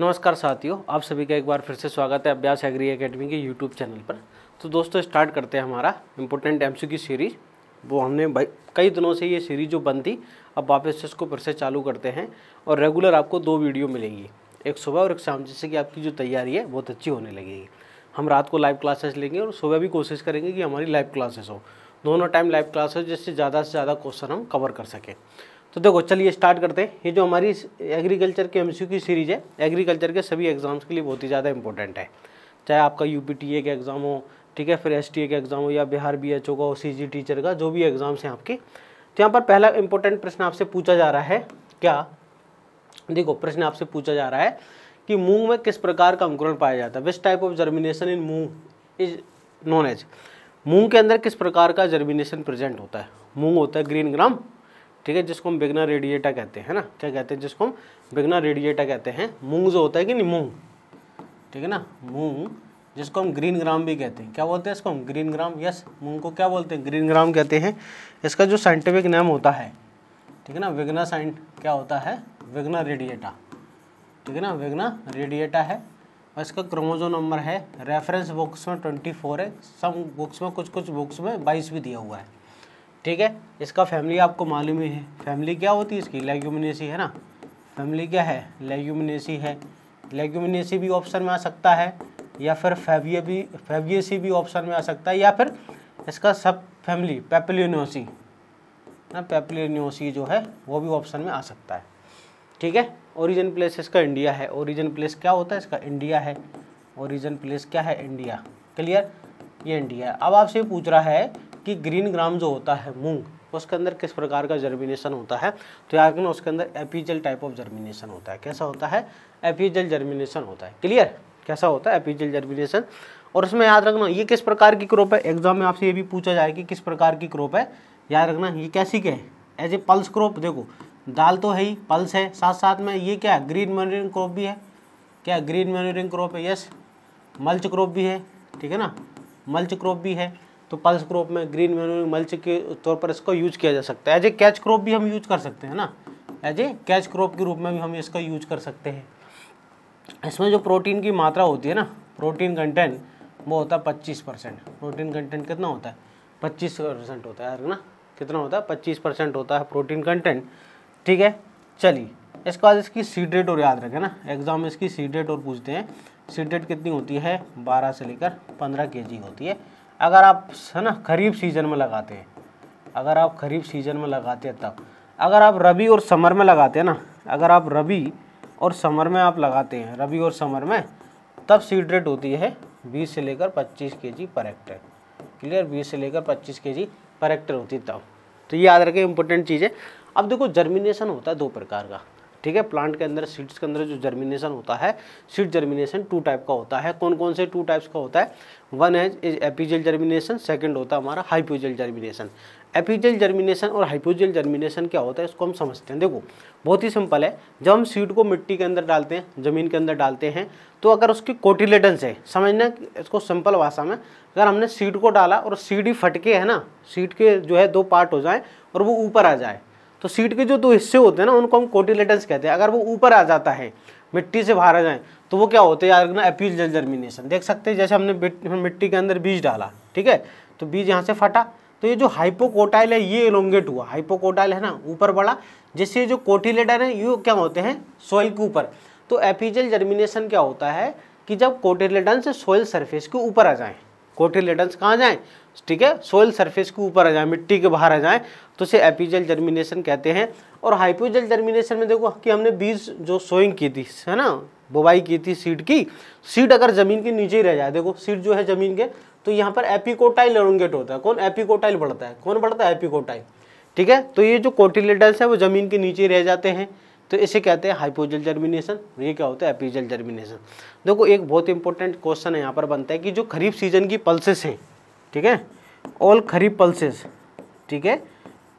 नमस्कार साथियों आप सभी का एक बार फिर से स्वागत है अभ्यास एग्री एकेडमी के यूट्यूब चैनल पर तो दोस्तों स्टार्ट करते हैं हमारा इम्पोर्टेंट एम की सीरीज वो हमने कई दिनों से ये सीरीज जो बंद थी अब वापस से इसको फिर से चालू करते हैं और रेगुलर आपको दो वीडियो मिलेंगी एक सुबह और एक शाम जिससे कि आपकी जो तैयारी है बहुत अच्छी होने लगेगी हम रात को लाइव क्लासेस लेंगे और सुबह भी कोशिश करेंगे कि हमारी लाइव क्लासेस हो दोनों टाइम लाइव क्लासेस जिससे ज़्यादा से ज़्यादा क्वेश्चन हम कवर कर सकें तो देखो चलिए स्टार्ट करते हैं ये जो हमारी एग्रीकल्चर के एमसीक्यू की सीरीज है एग्रीकल्चर के सभी एग्जाम्स के लिए बहुत ही ज़्यादा इंपॉर्टेंट है चाहे आपका यू का एग्ज़ाम हो ठीक है फिर एस का एग्ज़ाम हो या बिहार बी एच का हो सी जी टीचर का जो भी एग्ज़ाम्स हैं आपके तो यहाँ पर पहला इंपॉर्टेंट प्रश्न आपसे पूछा जा रहा है क्या देखो प्रश्न आपसे पूछा जा रहा है कि मूंग में किस प्रकार का अंकुरण पाया जाता है which type of germination in moong is known as मूंग के अंदर किस प्रकार का जर्मिनेशन प्रेजेंट होता है मूंग होता है ग्रीन ग्राम ठीक है जिसको हम बिगना रेडिएटा कहते हैं ना क्या कहते हैं जिसको हम बिगना रेडिएटा कहते हैं मूंग जो होता है कि नहीं मूंग ठीक है ना मूंग जिसको हम ग्रीन ग्राम भी कहते हैं क्या बोलते हैं इसको हम ग्रीन ग्राम यस मूंग को क्या बोलते हैं ग्रीन ग्राम कहते हैं इसका जो साइंटिफिक नेम होता है ठीक है ना विग्ना साइंट क्या होता है विग्ना रेडिएटा ठीक है ना विग्ना रेडिएटा है और इसका क्रोमोजो नंबर है रेफरेंस बुक्स में ट्वेंटी फोर है सब बुक्स में कुछ कुछ बुक्स में बाईस भी दिया हुआ है ठीक है इसका फैमिली आपको मालूम ही है फैमिली क्या होती है इसकी लेग्यूमिनेसी है ना फैमिली क्या है लेग्यूमिनेसी है लेग्यूमिनेसी भी ऑप्शन में आ सकता है या फिर फेविय भी फेवियसी भी ऑप्शन में आ सकता है या फिर इसका सब फैमिली पेपलिनोसी ना पेपलिनोसी जो है वो भी ऑप्शन में आ सकता है ठीक है ओरिजिन प्लेस इसका इंडिया है ओरिजिन प्लेस क्या होता है इसका इंडिया है ओरिजिन प्लेस क्या है इंडिया क्लियर ये इंडिया है अब आपसे पूछ रहा है कि ग्रीन ग्राम जो होता है मूंग उसके अंदर किस प्रकार का जर्मिनेशन होता है तो याद रखना उसके अंदर एपीजल टाइप ऑफ जर्मिनेशन होता है कैसा होता है एपीजल जर्मिनेशन होता है क्लियर कैसा होता है एपीजल जर्मिनेशन और उसमें याद रखना ये किस प्रकार की क्रॉप है एग्जाम में आपसे ये भी पूछा जाए कि किस प्रकार की क्रॉप है याद रखना ये कैसी क्या है एज ए पल्स क्रॉप देखो दाल तो है ही पल्स है साथ साथ में ये क्या है ग्रीन मैन्यूरिंग क्रॉप भी है क्या ग्रीन मैन्यूरिंग क्रॉप है यस मल्च क्रॉप भी है ठीक है ना मल्च क्रॉप भी है तो पल्स क्रॉप में ग्रीन मेन्यूरिंग मल्च के तौर पर इसको यूज किया जा सकता है एज ए कैच क्रॉप भी हम यूज कर सकते हैं ना एज ए कैच क्रॉप के रूप में भी हम इसका यूज कर सकते हैं इसमें जो प्रोटीन की मात्रा होती है ना प्रोटीन कंटेंट वो होता है पच्चीस परसेंट प्रोटीन कंटेंट कितना होता है पच्चीस परसेंट होता है ना कितना होता है पच्चीस परसेंट होता है प्रोटीन कंटेंट ठीक है चलिए इसके बाद इसकी सीड रेट और याद रखें ना एग्जाम में इसकी सीड रेट और पूछते हैं सीड रेट कितनी होती है बारह से लेकर पंद्रह के होती है अगर आप है ना खरीफ सीज़न में लगाते हैं अगर आप खरीफ सीज़न में लगाते हैं तब अगर आप रबी और समर में लगाते हैं ना अगर आप रबी और समर में आप लगाते हैं रबी और समर में तब सीड रेट होती है बीस से लेकर पच्चीस के जी पर हेक्टर क्लियर बीस से लेकर पच्चीस के जी पर हेक्टर होती है तब तो ये याद रखें इंपॉर्टेंट चीज़ है अब देखो जर्मिनेशन होता है दो प्रकार का ठीक है प्लांट के अंदर सीड्स के अंदर जो जर्मिनेशन होता है सीड जर्मिनेशन टू टाइप का होता है कौन कौन से टू टाइप्स का होता है वन है एपीजल जर्मिनेशन सेकंड होता है हमारा हाइपोजल जर्मिनेशन एपीजल जर्मिनेशन और हाइपोजल जर्मिनेशन क्या होता है इसको हम समझते हैं देखो बहुत ही सिंपल है जब हम सीड को मिट्टी के अंदर डालते हैं ज़मीन के अंदर डालते हैं तो अगर उसकी कोटिलेटन से समझना इसको सिंपल भाषा में अगर हमने सीड को डाला और सीड ही फटके है ना सीड के जो है दो पार्ट हो जाए और वो ऊपर आ जाए तो सीट के जो दो हिस्से होते हैं ना उनको हम कोटिलेटेंस कहते हैं अगर वो ऊपर आ जाता है मिट्टी से बाहर आ जाए तो वो क्या होते हैं ना एप्यूल जल जर्मिनेशन देख सकते हैं जैसे हमने मिट्टी के अंदर बीज डाला ठीक है तो बीज यहाँ से फटा तो ये जो हाइपोकोटाइल है ये एलोंगेट हुआ हाइपोकोटाइल है ना ऊपर बढ़ा जिससे ये जो कोटिलेटर है ये क्या होते हैं सोयल के ऊपर तो एपीजल जर्मिनेशन क्या होता है कि जब कोटिलेटन से सोयल सरफेस के ऊपर आ जाएं कोटिलेडन्स कहाँ जाएँ ठीक है सोयल सरफेस के ऊपर आ जाए मिट्टी के बाहर आ जाएँ तो उसे एपीजल जर्मिनेशन कहते हैं और हाइपोजल जर्मिनेशन में देखो कि हमने बीज जो सोइंग की थी है ना बुवाई की थी सीड की सीड अगर ज़मीन के नीचे ही रह जाए देखो सीड जो है ज़मीन के तो यहाँ पर एपिकोटाइल एरोगेट होता है कौन एपिकोटाइल बढ़ता है कौन बढ़ता है एपिकोटाइल ठीक है तो ये जो कोटिलेडल्स है वो ज़मीन के नीचे रह जाते हैं तो इसे कहते हैं हाइपोजल जर्मिनेशन ये क्या होता है एपीजल जर्मिनेशन देखो एक बहुत इंपॉर्टेंट क्वेश्चन यहाँ पर बनता है कि जो खरीफ सीजन की पल्सेस हैं ठीक है ऑल खरीफ पल्सेस ठीक है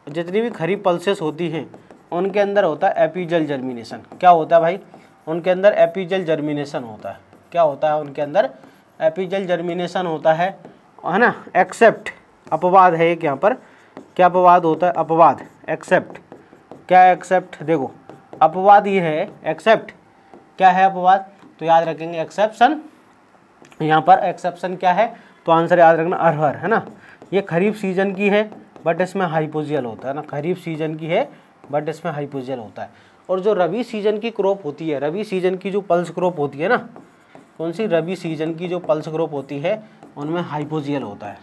जितनी भी खरीफ पल्सेस होती हैं उनके अंदर होता है एपीजल जर्मिनेशन क्या होता है भाई उनके अंदर एपीजल जर्मिनेशन होता है क्या होता है उनके अंदर एपीजल जर्मिनेशन होता है है ना एक्सेप्ट अपवाद है एक यहाँ पर क्या अपवाद होता है अपवाद एक्सेप्ट क्या एक्सेप्ट देखो अपवाद ये है एक्सेप्ट क्या है अपवाद तो याद रखेंगे एक्सेप्शन यहाँ पर एक्सेप्शन क्या है तो आंसर याद रखना अरहर है ना ये खरीफ सीजन की है बट इसमें हाइपोजियल होता है ना खरीफ सीजन की है बट इसमें हाइपोजियल होता है और जो रबी सीजन की क्रॉप होती है रबी सीजन की जो पल्स क्रॉप होती है ना कौन सी रबी सीजन की जो पल्स क्रॉप होती है उनमें हाइपोजियल होता है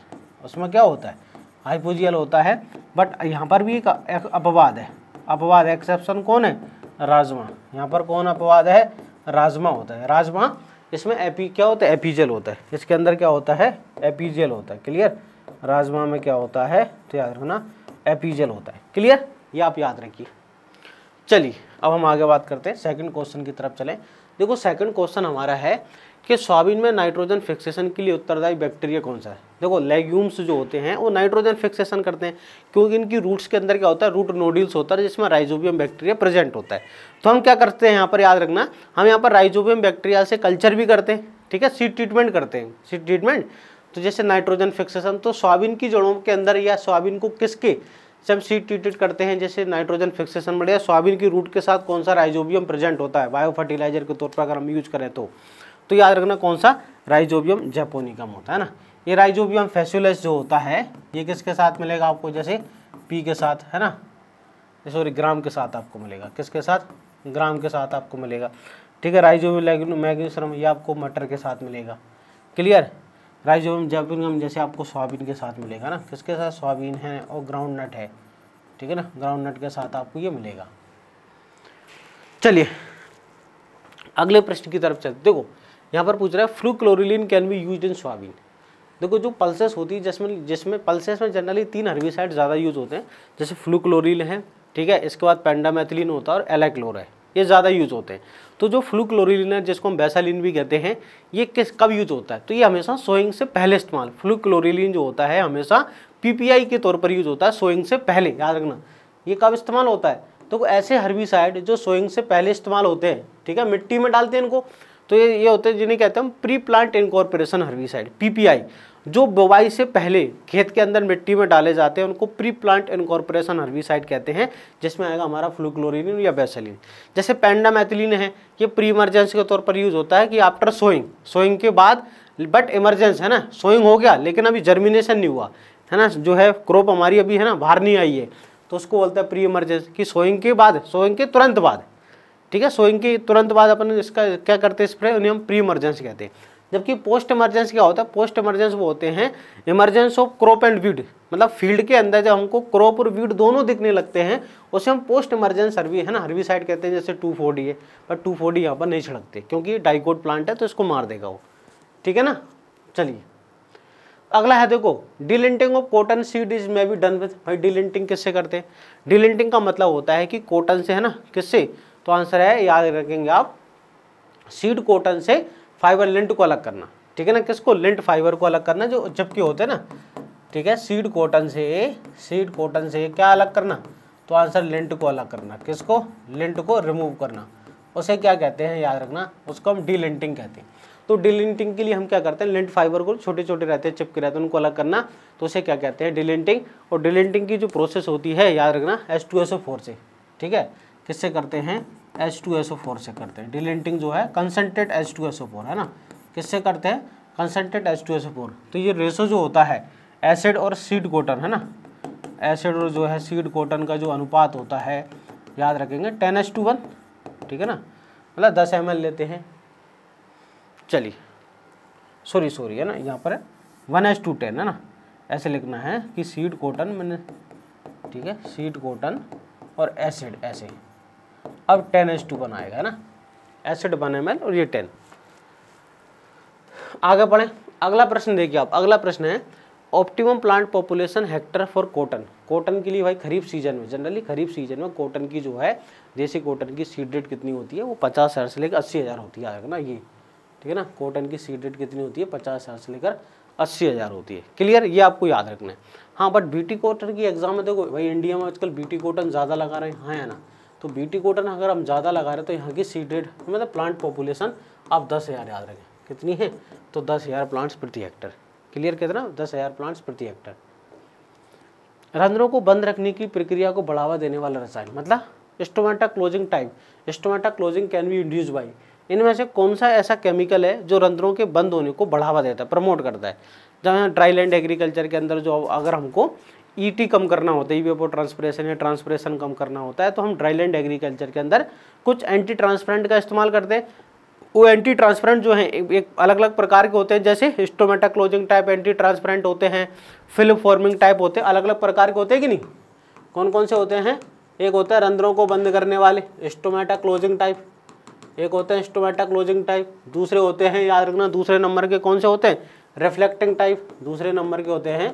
उसमें क्या होता है हाइपोजियल होता है बट यहाँ पर भी एक अपवाद है अपवाद एक्सेप्शन कौन है राजमा यहाँ पर कौन अपवाद है राजमा होता है राजमा इसमें एपी क्या होता है एपीजल होता है इसके अंदर क्या होता है एपीजल होता है क्लियर राजमा में क्या होता है तो याद रखना एपीजल होता है क्लियर ये आप याद रखिए चलिए अब हम आगे बात करते हैं सेकंड क्वेश्चन की तरफ चलें देखो सेकंड क्वेश्चन हमारा है कि सोयाबीन में नाइट्रोजन फिक्सेशन के लिए उत्तरदायी बैक्टीरिया कौन सा है देखो लेग्यूम्स जो होते हैं वो नाइट्रोजन फिक्सेशन करते हैं क्योंकि इनकी रूट्स के अंदर क्या होता है रूट नोड्यूल्स होता है जिसमें राइजोबियम बैक्टीरिया प्रेजेंट होता है तो हम क्या करते हैं यहाँ पर याद रखना हम यहाँ पर राइजोबियम बैक्टीरिया से कल्चर भी करते हैं ठीक है सीड ट्रीटमेंट करते हैं सीड ट्रीटमेंट तो जैसे नाइट्रोजन फिक्सेशन तो सोयाबीन की जड़ों के अंदर या सोयाबीन को किसके ट्रीटेड करते हैं जैसे नाइट्रोजन फिक्सेशन बढ़े सोयाबीन की रूट के साथ कौन सा राइजोबियम प्रेजेंट होता है बायो फर्टिलाइजर के तौर पर अगर हम यूज करें तो तो याद रखना कौन सा राइजोबियम जैपोनिकम होता है ना ये राइजोबियम फेस्यूलस जो होता है ये किसके साथ मिलेगा आपको जैसे पी के साथ है ना सॉरी ग्राम के साथ आपको मिलेगा किसके साथ ग्राम के साथ आपको मिलेगा ठीक है राइजोबियम मैग्नीशियम ये आपको मटर के साथ मिलेगा क्लियर राइजोबियम जैपिंगम जैसे आपको सोयाबीन के साथ मिलेगा ना किसके साथ सोयाबीन है और ग्राउंड नट है ठीक है ना ग्राउंड नट के साथ आपको ये मिलेगा चलिए अगले प्रश्न की तरफ चलते देखो यहाँ पर पूछ रहा है fluchloralin can be use in soybean देखो जो पल्सेस होती है जिसमें जिसमें पल्सेस में जनरली तीन हर्बिसाइड ज़्यादा यूज होते हैं जैसे फ्लू क्लोरिल है ठीक है इसके बाद पेंडामेथिलीन होता है और एलाक्लोर है ये ज़्यादा यूज़ होते हैं तो जो फ्लू है जिसको हम बैसालिन भी कहते हैं ये किस कब यूज होता है तो ये हमेशा सोइंग से पहले इस्तेमाल फ्लू क्लोरीलिन जो होता है हमेशा पीपीआई के तौर पर यूज होता है सोइंग से पहले याद रखना ये कब इस्तेमाल होता है तो ऐसे हर्बिसाइड जो सोइंग से पहले इस्तेमाल होते हैं ठीक है मिट्टी में डालते हैं इनको तो ये ये होते हैं जिन्हें कहते हैं pre plant incorporation herbicide P जो बुवाई से पहले खेत के अंदर मिट्टी में डाले जाते हैं उनको प्री प्लांट इनकॉर्पोरेशन हर्बिसाइड कहते हैं जिसमें आएगा हमारा फ्लूक्लोरिन या बेसलिन जैसे मैथिलीन है ये प्री इमरजेंस के तौर पर यूज़ होता है कि आफ्टर सोइंग सोइंग के बाद बट इमरजेंस है ना सोइंग हो गया लेकिन अभी जर्मिनेशन नहीं हुआ है ना जो है क्रॉप हमारी अभी है ना बाहर नहीं आई है तो उसको बोलते हैं प्री इमरजेंस कि सोइंग के बाद सोइंग के तुरंत बाद ठीक है सोइंग के तुरंत बाद अपन इसका क्या करते हैं स्प्रे उन्हें हम प्री इमरजेंस कहते हैं जबकि पोस्ट इमरजेंस क्या होता है पोस्ट इमरजेंस वो होते हैं emergence of crop and weed मतलब फील्ड के अंदर जब हमको क्रॉप और वीड दोनों दिखने लगते हैं उसे हम पोस्ट इमरजेंस हर्वी है ना साइड कहते हैं जैसे टू है पर टू फोर्टी यहाँ पर नहीं छिड़कते क्योंकि डाइकोट प्लांट है तो इसको मार देगा वो ठीक है ना चलिए अगला है देखो delinting of cotton seed is may be done with भाई डिलिंटिंग किससे करते हैं डिलिंटिंग का मतलब होता है कि कॉटन से है ना किससे तो आंसर है याद रखेंगे आप सीड कॉटन से फाइबर लिंट को अलग करना ठीक है ना किसको लिंट फाइबर को अलग करना जो जबकि होते हैं ना ठीक है सीड कॉटन से सीड कॉटन से क्या अलग करना तो आंसर लिंट को अलग करना किसको लिंट को रिमूव करना उसे क्या कहते हैं याद रखना उसको हम डीलिंटिंग कहते हैं तो डीलिंटिंग के लिए हम क्या करते हैं लिंट फाइबर को छोटे छोटे रहते हैं चिपके रहते हैं उनको अलग करना तो उसे क्या कहते हैं डीलिंटिंग और डीलिंटिंग की जो प्रोसेस होती है याद रखना S to S O four से ठीक है किससे करते हैं H2SO4 से करते हैं डिलेंटिंग जो है कंसनट्रेट H2SO4 है ना किससे करते हैं कंसनट्रेट H2SO4 तो ये रेशो जो होता है एसिड और सीड कॉटन है ना एसिड और जो है सीड कॉटन का जो अनुपात होता है याद रखेंगे टेन एच टू वन ठीक है ना मतलब दस एम लेते हैं चलिए सॉरी सॉरी है ना यहाँ पर वन एच टू टेन है ना ऐसे लिखना है कि सीड कॉटन मैंने ठीक है सीड कॉटन और एसिड ऐसे अब टेन एच टू बनाएगा है ना एसिड बने मैल और ये टेन आगे पढ़ें अगला प्रश्न देखिए आप अगला प्रश्न है optimum plant population hectare for cotton cotton के लिए भाई खरीफ सीजन में जनरली खरीफ सीजन में कॉटन की जो है देसी कॉटन की सीड रेट कितनी होती है वो पचास हज़ार से लेकर अस्सी हज़ार होती है ना ये ठीक है ना कॉटन की सीड रेट कितनी होती है पचास हज़ार से लेकर अस्सी हज़ार होती है क्लियर ये आपको याद रखना है हाँ बट बीटी कॉटन की एग्जाम में देखो भाई इंडिया में आजकल बीटी कॉटन ज़्यादा लगा रहे हैं हाँ या ना तो बीटी कोटन अगर हम ज़्यादा लगा रहे तो यहाँ की सीडेड मतलब प्लांट पॉपुलेशन आप दस हज़ार याद रखें कितनी है तो दस हज़ार प्लांट्स प्रति हेक्टर क्लियर कितना दस हज़ार प्लांट्स प्रति हेक्टर रंध्रों को बंद रखने की प्रक्रिया को बढ़ावा देने वाला रसायन मतलब stomata closing time stomata closing can be induce by इनमें से कौन सा ऐसा केमिकल है जो रंध्रों के बंद होने को बढ़ावा देता है प्रमोट करता है जब ड्राई लैंड एग्रीकल्चर के अंदर जो अगर हमको ईटी e कम करना होता है ईवीओ e ट्रांसपरेशन या ट्रांसपरेशन कम करना होता है तो हम ड्राईलैंड एग्रीकल्चर के अंदर कुछ एंटी ट्रांसपेरेंट का इस्तेमाल करते हैं वो एंटी ट्रांसपेरेंट जो हैं एक अलग अलग प्रकार के होते हैं जैसे हिस्टोमेटा क्लोजिंग टाइप एंटी ट्रांसपेरेंट होते हैं फिल्म फॉर्मिंग टाइप होते हैं अलग अलग प्रकार के होते हैं कि नहीं कौन कौन से होते हैं एक होता है रंध्रों को बंद करने वाले हिस्टोमेटा क्लोजिंग टाइप एक होते हैं हिस्टोमेटा क्लोजिंग टाइप दूसरे होते हैं याद रखना दूसरे नंबर के कौन से होते हैं रिफ्लेक्टिंग टाइप दूसरे नंबर के होते हैं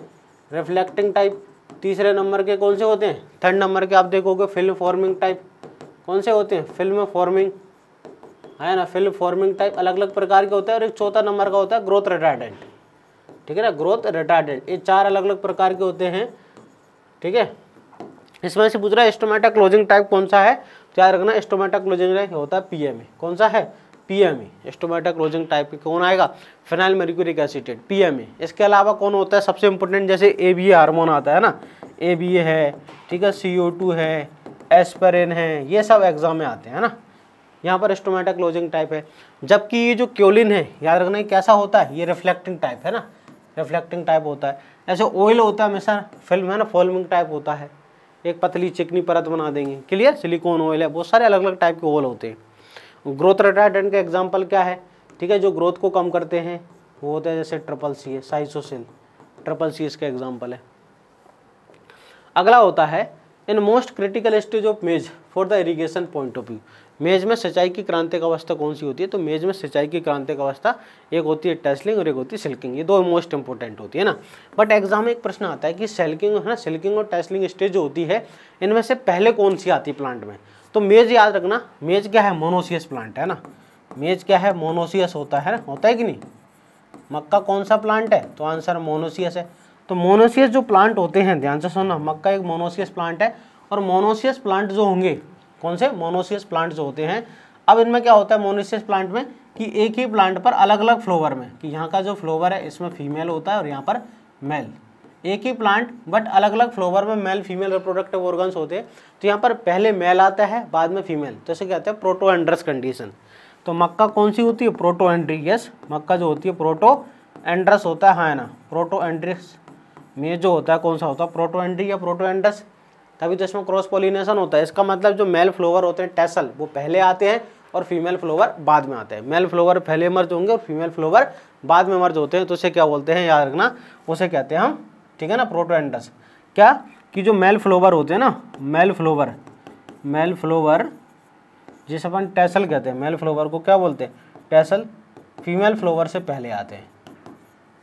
रिफ्लेक्टिंग टाइप तीसरे नंबर के कौन से होते हैं थर्ड नंबर के आप देखोगे फिल्म फॉर्मिंग टाइप कौन से होते हैं फिल्म फॉर्मिंग है ना फिल्म फॉर्मिंग टाइप अलग अलग प्रकार के होते हैं और एक चौथा नंबर का होता है ग्रोथ रिटार्डेंट ठीक है ना ग्रोथ रिटार्डेंट ये चार अलग अलग प्रकार के होते हैं ठीक है इसमें से पूछ रहा है एस्टोमेटा क्लोजिंग टाइप कौन सा है तो याद रखना एस्टोमेटा क्लोजिंग टाइप होता है पीएमए कौन सा है पीएमए स्टोमेटा क्लोजिंग टाइप के कौन आएगा फिनाइल मेरिक्यूरिक एसिटेट पीएमए इसके अलावा कौन होता है सबसे इंपॉर्टेंट जैसे ए बी ए हारमोन आता है ना ए बी ए है ठीक है सी ओ टू है एस्परिन है ये सब एग्जाम में आते हैं ना यहाँ पर एस्टोमेटा क्लोजिंग टाइप है जबकि ये जो क्योलिन है याद रखना कैसा होता है ये रिफ्लेक्टिंग टाइप है ना रिफ्लेक्टिंग टाइप होता है ऐसे ऑयल होता है हमेशा फिल्म है ना फॉलमिंग टाइप होता है एक पतली चिकनी परत बना देंगे क्लियर सिलिकॉन ऑयल है बहुत सारे अलग अलग टाइप के ऑयल होते हैं ग्रोथ रिटार्डेंट का एग्जाम्पल क्या है ठीक है जो ग्रोथ को कम करते हैं वो होता है जैसे ट्रिपल सी है साइसोसिन ट्रिपल सी इसका एग्जाम्पल है अगला होता है in most critical stage of maize for the irrigation point of view maize में सिंचाई की क्रांतिक अवस्था कौन सी होती है तो मेज में सिंचाई की क्रांतिक अवस्था एक होती है टेस्लिंग और एक होती है सिल्किंग ये दो मोस्ट इंपॉर्टेंट होती है ना बट एग्जाम में एक प्रश्न आता है कि सिल्किंग है ना सिल्किंग और टेस्लिंग स्टेज जो होती है इनमें से पहले कौन सी आती है प्लांट में तो मेज याद रखना मेज क्या है मोनोसियस प्लांट है ना मेज क्या है मोनोसियस होता है ना होता है कि नहीं मक्का कौन सा प्लांट है तो आंसर मोनोसियस है तो मोनोसियस जो प्लांट होते हैं ध्यान से सुनना मक्का एक मोनोसियस प्लांट है और मोनोसियस प्लांट जो होंगे कौन से मोनोसियस प्लांट जो होते हैं अब इनमें क्या होता है मोनोसियस प्लांट में कि एक ही प्लांट पर अलग अलग फ्लोवर में कि यहाँ का जो फ्लोवर है इसमें फीमेल होता है और यहाँ पर मेल एक ही प्लांट बट अलग अलग फ्लोवर में मेल फीमेल रिप्रोडक्टिव ऑर्गन्स होते हैं तो यहाँ पर पहले मेल आता है बाद में फीमेल तो इसे कहते हैं प्रोटो एंड्रस कंडीशन तो मक्का कौन सी होती है प्रोटो एंड्री यस मक्का जो होती है प्रोटो एंड्रस होता है हाँ ना प्रोटो एंड्रिस में जो होता है कौन सा होता है प्रोटो एंड्री या प्रोटो एंड्रस तभी तो इसमें क्रॉस पोलिनेशन होता है इसका मतलब जो मेल फ्लोवर होते हैं टेसल वो पहले आते हैं और फीमेल फ्लोवर बाद में आते हैं मेल फ्लोवर पहले मर्ज होंगे और फीमेल फ्लोवर बाद में मर्ज होते हैं तो उसे क्या बोलते हैं याद रखना उसे कहते हैं हम ठीक है ना एंडस क्या कि जो मेल फ्लोवर होते हैं ना मेल फ्लोवर मेल फ्लोवर जिसे अपन टैसल कहते हैं मेल फ्लोवर को क्या बोलते हैं टैसल फीमेल फ्लोवर से पहले आते हैं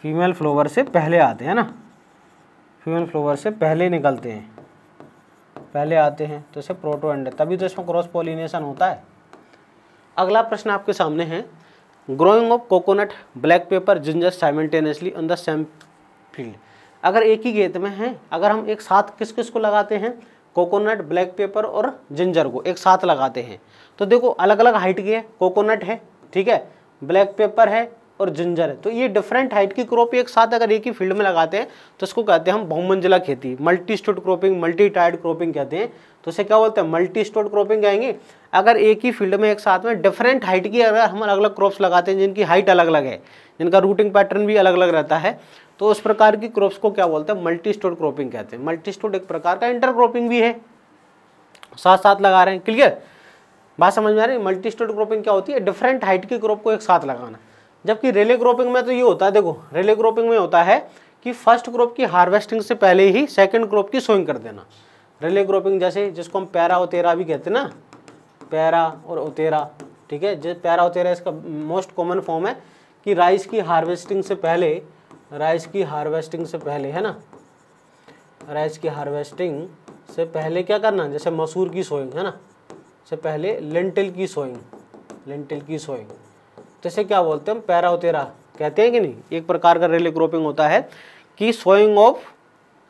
फीमेल फ्लोवर से पहले आते हैं ना फीमेल फ्लोवर से पहले निकलते हैं पहले आते हैं तो इसे प्रोटो एंड तभी तो इसमें क्रॉस पोलिनेशन होता है अगला प्रश्न आपके सामने है growing of coconut black pepper ginger simultaneously on the same field अगर एक ही गेंद में है अगर हम एक साथ किस किस को लगाते हैं कोकोनट ब्लैक पेपर और जिंजर को एक साथ लगाते हैं तो देखो अलग अलग हाइट की है कोकोनट है ठीक है ब्लैक पेपर है और जिंजर है तो ये डिफरेंट हाइट की क्रॉप एक साथ अगर एक ही फील्ड में लगाते हैं तो इसको कहते हैं हम बहुमंजिला खेती मल्टी स्टोड क्रॉपिंग मल्टी टाइड क्रॉपिंग कहते हैं तो इसे क्या बोलते हैं मल्टी स्टोड क्रॉपिंग कहेंगे अगर एक ही फील्ड में एक साथ में डिफरेंट हाइट की अगर हम अलग अलग क्रॉप्स लगाते हैं जिनकी हाइट अलग अलग है जिनका रूटिंग पैटर्न भी अलग अलग रहता है तो उस प्रकार की क्रॉप्स को क्या बोलते हैं मल्टी स्टोर क्रॉपिंग कहते हैं मल्टी स्टोर एक प्रकार का इंटर क्रॉपिंग भी है साथ साथ लगा रहे हैं क्लियर बात समझ में आ रही है मल्टी स्टोर क्रॉपिंग क्या होती है डिफरेंट हाइट की क्रॉप को एक साथ लगाना जबकि रेले क्रॉपिंग में तो ये होता है देखो रेले क्रॉपिंग में होता है कि फर्स्ट क्रॉप की हार्वेस्टिंग से पहले ही सेकेंड क्रॉप की सोइंग कर देना रेले क्रॉपिंग जैसे जिसको हम पैरा उतेरा भी कहते हैं ना पैरा और उतेरा ठीक है जैसे पैरा उतेरा इसका मोस्ट कॉमन फॉर्म है कि राइस की हार्वेस्टिंग से पहले राइस की हार्वेस्टिंग से पहले है ना राइस की हार्वेस्टिंग से पहले क्या करना जैसे मसूर की सोइंग है ना से पहले लेंटिल की सोइंग लेंटिल की सोइंग जैसे तो क्या बोलते हैं हम उतेरा कहते हैं कि नहीं एक प्रकार का रेली क्रॉपिंग होता है कि sowing of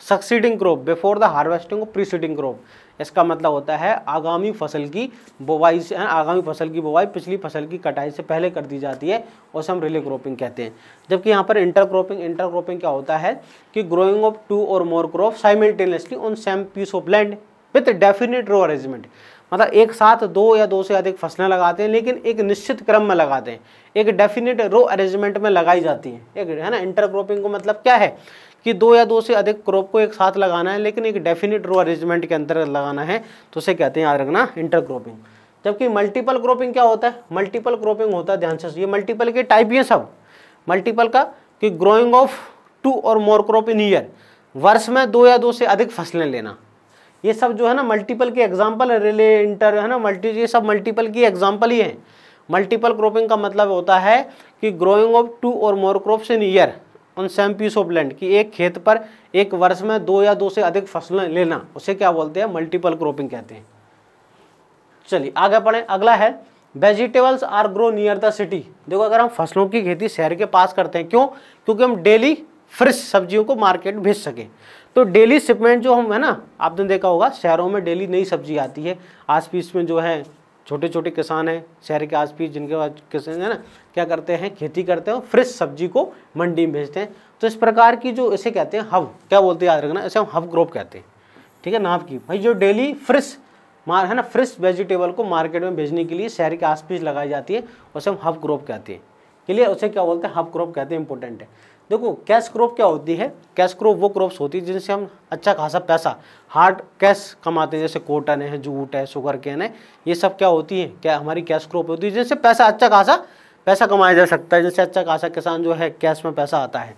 succeeding crop before the harvesting of preceding crop इसका मतलब होता है आगामी फसल की बुवाई से आगामी फसल की बुवाई पिछली फसल की कटाई से पहले कर दी जाती है उसे हम रिले क्रॉपिंग कहते हैं जबकि यहाँ पर इंटर क्रॉपिंग इंटर क्रॉपिंग क्या होता है कि ग्रोइंग ऑफ टू और more crop simultaneously on same piece of land with definite row arrangement मतलब एक साथ दो या दो से अधिक फसलें लगाते हैं लेकिन एक निश्चित क्रम में लगाते हैं एक डेफिनेट रो अरेंजमेंट में लगाई जाती है एक है ना इंटर क्रॉपिंग को मतलब क्या है कि दो या दो से अधिक क्रॉप को एक साथ लगाना है लेकिन एक डेफिनेट रो अरेंजमेंट के अंतर्गत लगाना है तो उसे कहते हैं याद रखना इंटरक्रॉपिंग जबकि मल्टीपल क्रॉपिंग क्या होता है मल्टीपल क्रॉपिंग होता है ध्यान से ये मल्टीपल के टाइप है सब मल्टीपल का कि ग्रोइंग ऑफ टू और मोर क्रॉप इन ईयर वर्ष में दो या दो से अधिक फसलें लेना ये सब जो है ना मल्टीपल के एग्जाम्पल रिले इंटर है ना मल्टी ये सब मल्टीपल की एग्जाम्पल ही हैं मल्टीपल क्रॉपिंग का मतलब होता है कि ग्रोइंग ऑफ टू और more crops in year on same piece of land कि एक खेत पर एक वर्ष में दो या दो से अधिक फसलें लेना उसे क्या बोलते हैं मल्टीपल क्रॉपिंग कहते हैं चलिए आगे पढ़े अगला है vegetables are grow near the city देखो अगर हम फसलों की खेती शहर के पास करते हैं क्यों क्योंकि हम डेली फ्रेश सब्जियों को मार्केट भेज सकें तो डेली शिपमेंट जो हम है ना आपने देखा होगा शहरों में डेली नई सब्जी आती है आस पीस में जो है छोटे छोटे किसान हैं शहर के आस पास जिनके पास किसान है ना क्या करते हैं खेती करते हैं फ्रेश सब्जी को मंडी में भेजते हैं तो इस प्रकार की जो इसे कहते हैं हब क्या बोलते हैं याद रखना इसे हम हब क्रॉप कहते हैं ठीक है नाप की भाई जो डेली फ्रेश मार है ना फ्रेश वेजिटेबल को मार्केट में भेजने के लिए शहर के आस पास लगाई जाती है उसे हम हब क्रॉप कहते हैं क्लियर उसे क्या बोलते हैं हब क्रॉप कहते हैं इंपॉर्टेंट है देखो कैश क्रॉप क्या होती है कैश क्रॉप वो क्रॉप्स होती है जिनसे हम अच्छा खासा पैसा हार्ड कैश कमाते हैं जैसे कॉटन है जूट है शुगर कैन है ये सब क्या होती है क्या हमारी कैश क्रॉप होती है जिनसे पैसा अच्छा खासा पैसा कमाया जा सकता है जिनसे अच्छा खासा किसान जो है कैश में पैसा आता है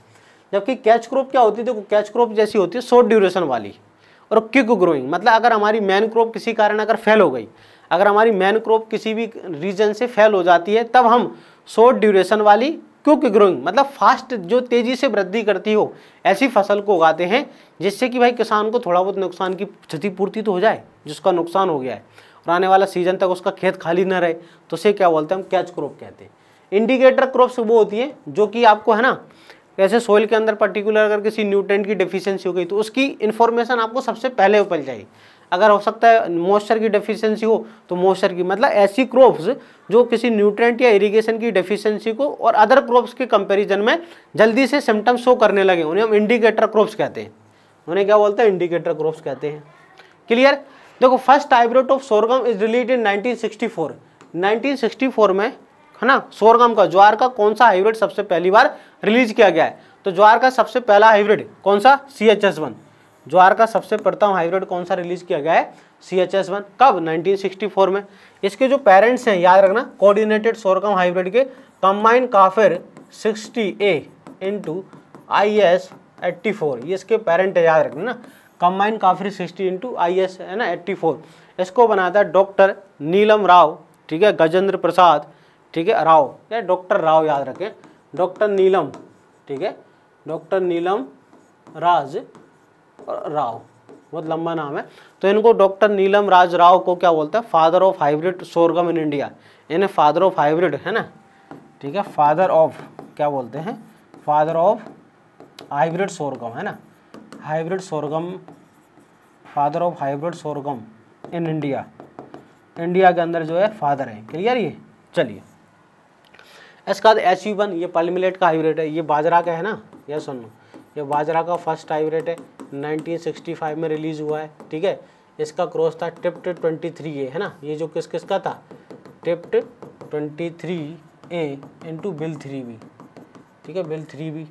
जबकि कैच क्रॉप क्या होती है देखो कैच क्रॉप जैसी होती है शॉर्ट ड्यूरेशन वाली और क्विक ग्रोइंग मतलब अगर हमारी मैन क्रॉप किसी कारण अगर फेल हो गई अगर हमारी मैन क्रॉप किसी भी रीजन से फेल हो जाती है तब हम शॉर्ट ड्यूरेशन वाली क्विक ग्रोइंग मतलब फास्ट जो तेज़ी से वृद्धि करती हो ऐसी फसल को उगाते हैं जिससे कि भाई किसान को थोड़ा बहुत नुकसान की क्षतिपूर्ति तो हो जाए जिसका नुकसान हो गया है और आने वाला सीजन तक उसका खेत खाली ना रहे तो उसे क्या बोलते हैं हम कैच क्रॉप कहते हैं इंडिकेटर क्रॉप्स वो होती है जो कि आपको है ना जैसे सोइल के अंदर पर्टिकुलर अगर किसी न्यूट्रेंट की डिफिशियंसी हो गई तो उसकी इन्फॉर्मेशन आपको सबसे पहले मिल जाएगी अगर हो सकता है मॉइस्चर की डेफिशिएंसी हो तो मॉइस्चर की मतलब ऐसी क्रॉप्स जो किसी न्यूट्रेंट या इरिगेशन की डेफिशिएंसी को और अदर क्रॉप्स के कंपैरिजन में जल्दी से सिम्टम्स शो करने लगे उन्हें हम इंडिकेटर क्रॉप्स कहते हैं उन्हें क्या बोलते हैं इंडिकेटर क्रॉप्स कहते हैं क्लियर देखो first hybrid of sorghum is release in sixty four में है ना सोरगम का ज्वार का कौन सा हाइब्रिड सबसे पहली बार रिलीज किया गया है तो ज्वार का सबसे पहला हाइब्रिड कौन सा सी एच एस वन ज्वार का सबसे प्रथम हाइब्रिड कौन सा रिलीज किया गया है सी एच एस वन कब 1964 में इसके जो पेरेंट्स हैं याद रखना कोऑर्डिनेटेड सोरकम हाइब्रिड के combine kafir 60 A into I S eighty four ये इसके पेरेंट है याद रखना ना combine kafir 60 into I S है ना एट्टी फोर इसको बनाता है डॉक्टर नीलम राव ठीक है गजेंद्र प्रसाद ठीक है राव या डॉक्टर राव याद रखें डॉक्टर नीलम ठीक है डॉक्टर नीलम राज राव बहुत लंबा नाम है तो इनको डॉक्टर नीलम राज राव को क्या बोलते हैं father of hybrid sorghum in India इन्हें फादर ऑफ हाइब्रिड है ना ठीक है फादर ऑफ क्या बोलते हैं फादर ऑफ हाइब्रिड सोरगम है ना hybrid sorghum father of hybrid sorghum in India India के अंदर जो है फादर है क्लियर ये चलिए इसके बाद एच यू वन ये पलमिलेट का हाइब्रिड है ये बाजरा का है ना यह सुनो ये बाजरा का फर्स्ट हाइब्रिड है 1965 में रिलीज़ हुआ है ठीक है इसका क्रॉस था टिप्ट 23 ए है ना ये जो किस किस का था टिप्ट 23 ए इंटू बिल थ्री बी ठीक है बिल थ्री बी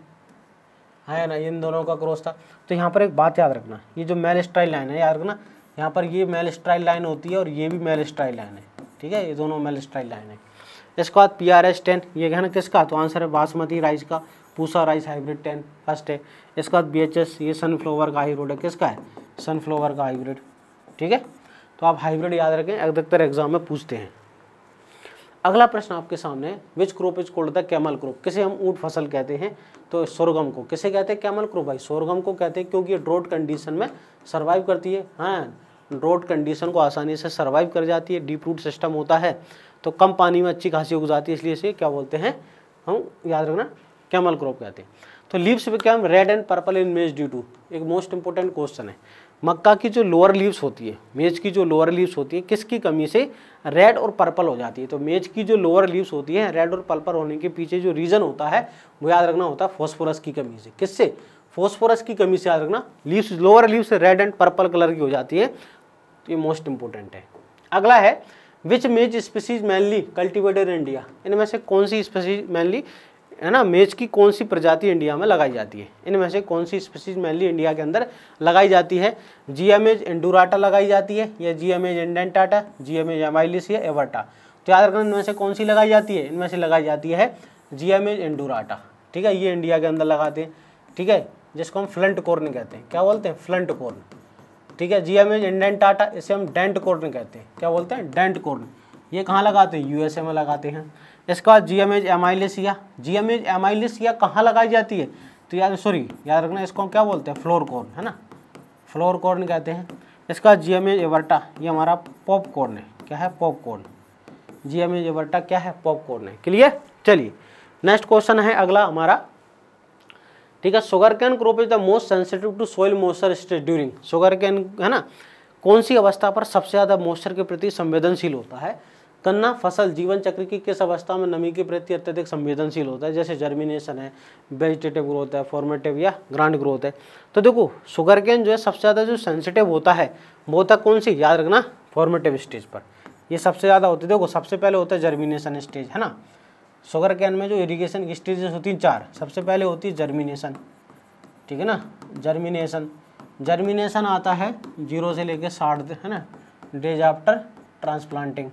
है ना इन दोनों का क्रॉस था तो यहाँ पर एक बात याद रखना ये जो मेल स्ट्राइल लाइन है याद रखना यहाँ पर ये मेल स्ट्राइल लाइन होती है और ये भी मेल स्ट्राइल लाइन है ठीक है ये दोनों मेल स्ट्राइल लाइन है इसके बाद पी आर एस टेन ये कहना किसका तो आंसर है बासमती राइस का Pusa rice hybrid ten first है इसके बाद बी एच एस ये सनफ्लावर का हाइब्रिड है किसका है सनफ्लावर का हाइब्रिड ठीक है तो आप हाइब्रिड याद रखें अधिकतर एग्जाम में पूछते हैं अगला प्रश्न आपके सामने which crop is called the camel crop किसे हम ऊँट फसल कहते हैं तो सोरगम को किसे कहते हैं कैमल क्रोप भाई सोरगम को कहते हैं क्योंकि ये ड्रोट कंडीशन में सर्वाइव करती है हाँ ड्रोट कंडीशन को आसानी से सर्वाइव कर जाती है डीप रूट सिस्टम होता है तो कम पानी में अच्छी खासी उग जाती है इसलिए इसे क्या बोलते हैं हम याद रखना कैमल क्रॉप कहते हैं तो leaves become red and purple in maize due to एक मोस्ट इंपॉर्टेंट क्वेश्चन है मक्का की जो लोअर लीव्स होती है मेज की जो लोअर लीव्स होती है किसकी कमी से रेड और पर्पल हो जाती है तो मेज की जो लोअर लीव्स होती है रेड और पर्पल होने के पीछे जो रीज़न होता है वो याद रखना होता है फॉस्फोरस की कमी से किससे फॉस्फोरस की कमी से याद रखना leaves lower leaves red and purple colour की हो जाती है तो ये मोस्ट इंपॉर्टेंट है अगला है विच मेज स्पीसीज मेनली कल्टिवेटेड इंडिया इनमें से कौन सी स्पीसीज मेनली है ना मेज की कौन सी प्रजाति इंडिया में लगाई जाती है इनमें से कौन सी स्पीसीज मेनली इंडिया के अंदर लगाई जाती है जी एम एज एंडोराटा लगाई जाती है या Zea mays indentata mays amylacea या एवर्टा तो याद रखना इनमें से कौन सी लगाई जाती है इनमें से लगाई जाती है जी एम एज एंडोराटा ठीक है ये इंडिया के अंदर लगाते हैं ठीक है जिसको हम फ्लंट कॉर्न कहते हैं क्या बोलते हैं फ्लंट कॉर्न ठीक है जी एम एज इंडेंटाटा इसे हम डेंट कॉर्न कहते हैं क्या बोलते हैं डेंट कॉर्न ये कहाँ लगाते हैं यूएसए में लगाते हैं इसके बाद Zea mays amylacea Zea mays amylacea कहाँ लगाई जाती है तो याद सॉरी याद रखना इसको हम क्या बोलते हैं फ्लोर कॉर्न है ना फ्लोर कॉर्न कहते हैं इसके बाद जी एम एज एवर्टा ये हमारा पॉपकॉर्न है क्या है popcorn Zea mays everta क्या है पॉपकॉर्न है क्लियर चलिए नेक्स्ट क्वेश्चन है अगला हमारा ठीक है sugarcane crop is the most sensitive to soil moisture stage during sugarcane है ना कौन सी अवस्था पर सबसे ज़्यादा मॉइस्चर के प्रति संवेदनशील होता है गन्ना फसल जीवन चक्र की किस अवस्था में नमी के प्रति अत्यधिक संवेदनशील होता है जैसे जर्मिनेशन है वेजिटेटिव ग्रोथ है फॉर्मेटिव या ग्रांड ग्रोथ है तो देखो शुगर केन जो है सबसे ज़्यादा जो सेंसिटिव होता है वो होता कौन सी याद रखना फॉर्मेटिव स्टेज पर ये सबसे ज़्यादा होते है देखो सबसे पहले होता है जर्मिनेशन स्टेज है ना शुगर कैन में जो इरीगेशन की स्टेजेस होती हैं चार सबसे पहले होती है जर्मिनेशन ठीक है ना जर्मिनेशन जर्मिनेशन आता है जीरो से लेकर साठ है ना डेज आफ्टर ट्रांसप्लांटिंग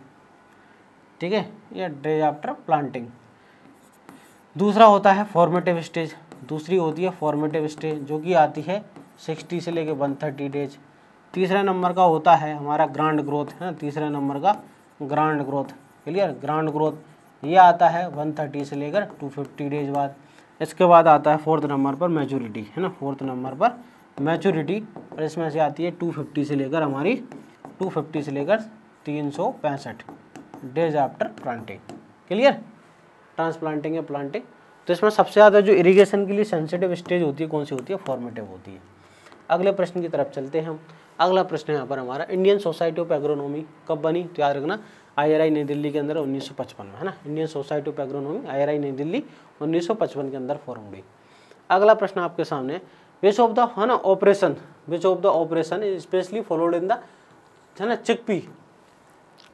ठीक है या डेज आफ्टर प्लांटिंग दूसरा होता है फॉर्मेटिव स्टेज दूसरी होती है फॉर्मेटिव स्टेज जो कि आती है सिक्सटी से लेके वन थर्टी डेज तीसरे नंबर का होता है हमारा ग्रांड ग्रोथ है ना तीसरे नंबर का grand growth clear grand growth ये आता है वन थर्टी से लेकर टू फिफ्टी डेज बाद इसके बाद आता है फोर्थ नंबर पर मेचोरिटी है ना फोर्थ नंबर पर मेचोरिटी और इसमें से आती है टू फिफ्टी से लेकर हमारी टू फिफ्टी से लेकर तीन सौ पैंसठ days after planting clear transplanting या प्लांटिंग तो इसमें सबसे ज़्यादा जो इरिगेशन के लिए सेंसिटिव स्टेज होती है कौन सी होती है फॉर्मेटिव होती है अगले प्रश्न की तरफ चलते हैं हम अगला प्रश्न यहाँ पर हमारा इंडियन सोसाइटी ऑफ एग्रोनॉमी कब बनी तो याद रखना आईआरआई नई दिल्ली के अंदर 1955 में है ना Indian Society of Agronomy IARI New Delhi 1955 के अंदर फॉर्म हुई अगला प्रश्न आपके सामने विच ऑफ द है ना operation which of the operation specially followed in the है ना चिकपी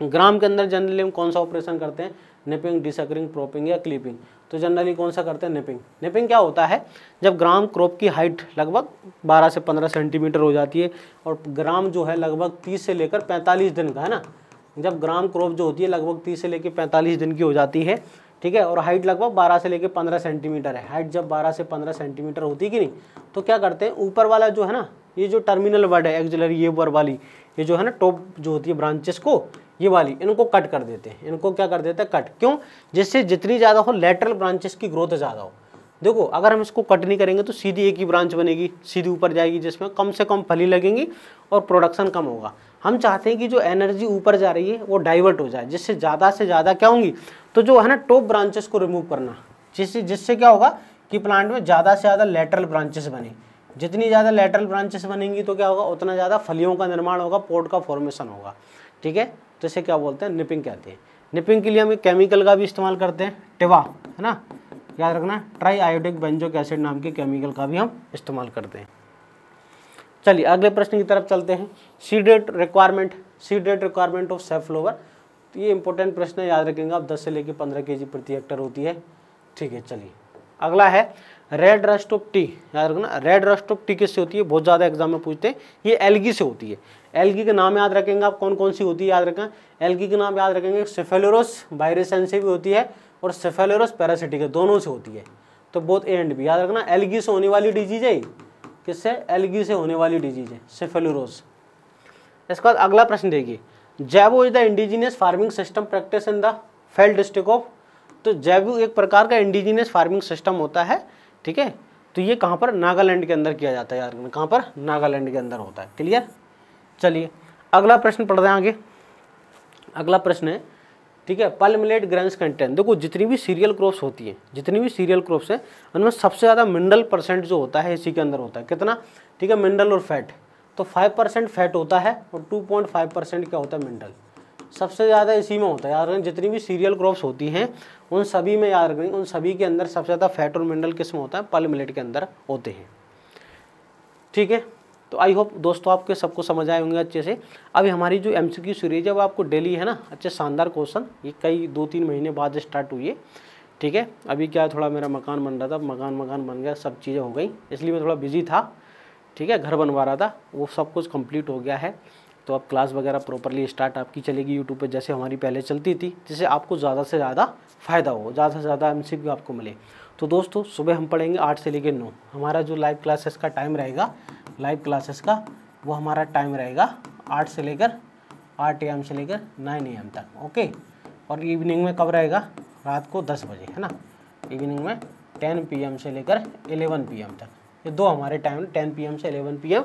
ग्राम के अंदर जनरली हम कौन सा ऑपरेशन करते हैं निपिंग डिसकरिंग क्रॉपिंग या क्लिपिंग तो जनरली कौन सा करते हैं निपिंग निपिंग क्या होता है जब ग्राम क्रॉप की हाइट लगभग 12 से 15 सेंटीमीटर हो जाती है और ग्राम जो है लगभग 30 से लेकर 45 दिन का है ना जब ग्राम क्रॉप जो होती है लगभग 30 से लेकर 45 दिन की हो जाती है ठीक है और हाइट लगभग 12 से लेकर 15 सेंटीमीटर है हाइट जब 12 से 15 सेंटीमीटर होती कि नहीं तो क्या करते हैं ऊपर वाला जो है ना ये जो टर्मिनल वर्ड है एक्जलर ये वर्ड वाली ये जो है ना टॉप जो होती है ब्रांचेस को ये वाली इनको कट कर देते हैं इनको क्या कर देते हैं कट क्यों जिससे जितनी ज़्यादा हो लेटरल ब्रांचेस की ग्रोथ ज़्यादा हो देखो अगर हम इसको कट नहीं करेंगे तो सीधी एक ही ब्रांच बनेगी सीधी ऊपर जाएगी जिसमें कम से कम फली लगेंगी और प्रोडक्शन कम होगा हम चाहते हैं कि जो एनर्जी ऊपर जा रही है वो डाइवर्ट हो जाए जिससे ज़्यादा से ज़्यादा क्या होंगी तो जो है ना टॉप ब्रांचेस को रिमूव करना जिससे जिससे क्या होगा कि प्लांट में ज़्यादा से ज़्यादा लेटरल ब्रांचेस बने जितनी ज़्यादा लेटरल ब्रांचेस बनेंगी तो क्या होगा उतना ज़्यादा फलियों का निर्माण होगा पोर्ट का फॉर्मेशन होगा ठीक है तो इसे क्या बोलते हैं निपिंग कहते हैं निपिंग के लिए हम केमिकल का भी इस्तेमाल करते हैं टिवा है ना याद रखना ट्राई आयोडिक बेंजोक एसिड नाम के केमिकल का भी हम इस्तेमाल करते हैं चलिए अगले प्रश्न की तरफ चलते हैं seed rate requirement seed rate requirement of safflower तो ये इंपॉर्टेंट प्रश्न है याद रखेंगे आप 10 से लेकर 15 केजी प्रति हेक्टर होती है ठीक है चलिए अगला है रेड रस्ट ऑफ टी याद रखना रेड रस्ट ऑफ टी किससे होती है बहुत ज़्यादा एग्जाम में पूछते हैं ये एलगी से होती है एलगी के नाम याद रखेंगे आप कौन कौन सी होती है याद रखना एलगी के नाम याद रखेंगे सेफेलोरस वायरसन से भी होती है और सेफेलोरस पैरासिटिक दोनों से होती है तो बहुत ए एंड भी याद रखना एलगी से होने वाली डिजीज है किससे एलगी से होने वाली डिजीज है सेफेलोरस इसके बाद अगला प्रश्न देखिए जैव is the indigenous farming system practice in the fell district of तो जैव एक प्रकार का इंडिजीनियस फार्मिंग सिस्टम होता है ठीक है तो ये कहाँ पर नागालैंड के अंदर किया जाता है यार कहाँ पर नागालैंड के अंदर होता है क्लियर चलिए अगला प्रश्न पढ़ते हैं आगे अगला प्रश्न है ठीक है पलमिलेट ग्रेन्स कंटेंट देखो जितनी भी सीरियल क्रॉप्स होती हैं जितनी भी सीरियल क्रॉप्स हैं उनमें सबसे ज़्यादा मिनरल परसेंट जो होता है इसी के अंदर होता है कितना ठीक है मिनरल और फैट तो फाइव परसेंट फैट होता है और टू पॉइंट फाइव परसेंट क्या होता है मिनरल सबसे ज़्यादा इसी में होता है ऑर्गेनिक जितनी भी सीरियल क्रॉप्स होती हैं उन सभी में याद ऑर्गेनिक उन सभी के अंदर सबसे ज़्यादा फैट और मिनरल किस्म होता है पल मिलेट के अंदर होते हैं ठीक है तो आई होप दोस्तों आपके सबको समझ आए होंगे अच्छे से अभी हमारी जो एम सीरीज है वो आपको डेली है ना अच्छे शानदार क्वेश्चन ये कई दो तीन महीने बाद स्टार्ट हुई है ठीक है अभी क्या थोड़ा मेरा मकान बन रहा था मकान मकान बन गया सब चीज़ें हो गई इसलिए मैं थोड़ा बिजी था ठीक है घर बनवा रहा था वो सब कुछ कंप्लीट हो गया है तो अब क्लास वगैरह प्रॉपरली स्टार्ट आपकी चलेगी यूट्यूब पे जैसे हमारी पहले चलती थी जिससे आपको ज़्यादा से ज़्यादा फ़ायदा हो ज़्यादा से ज़्यादा एम आपको मिले तो दोस्तों सुबह हम पढ़ेंगे आठ से लेकर नौ हमारा जो लाइव क्लासेस का टाइम रहेगा लाइव क्लासेस का वो हमारा टाइम रहेगा आठ से लेकर आठ ए से लेकर नाइन ए तक ओके और इवनिंग में कब रहेगा रात को दस बजे है ना इवनिंग में टेन पी से लेकर एलेवन पी तक ये दो हमारे टाइम टेन पी से एलेवन पी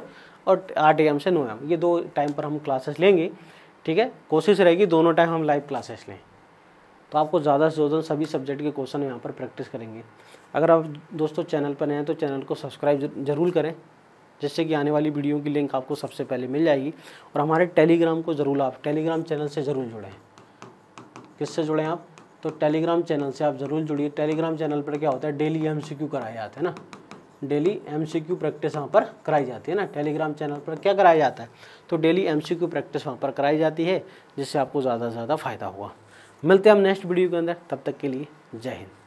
और आठ ए से नौ एम ये दो टाइम पर हम क्लासेस लेंगे ठीक है कोशिश रहेगी दोनों टाइम हम लाइव क्लासेस लें तो आपको ज़्यादा से ज़्यादा सभी सब्जेक्ट के क्वेश्चन यहाँ पर प्रैक्टिस करेंगे अगर आप दोस्तों चैनल पर नए हैं तो चैनल को सब्सक्राइब ज़रूर करें जिससे कि आने वाली वीडियो की लिंक आपको सबसे पहले मिल जाएगी और हमारे टेलीग्राम को ज़रूर आप टेलीग्राम चैनल से ज़रूर जुड़ें किससे जुड़ें आप तो टेलीग्राम चैनल से आप ज़रूर जुड़िए टेलीग्राम चैनल पर क्या होता है डेली एम सी क्यू कराए जाते हैं ना डेली एमसीक्यू प्रैक्टिस वहाँ पर कराई जाती है ना टेलीग्राम चैनल पर क्या कराया जाता है तो डेली एमसीक्यू प्रैक्टिस वहाँ पर कराई जाती है जिससे आपको ज़्यादा से ज़्यादा फायदा होगा मिलते हैं हम नेक्स्ट वीडियो के अंदर तब तक के लिए जय हिंद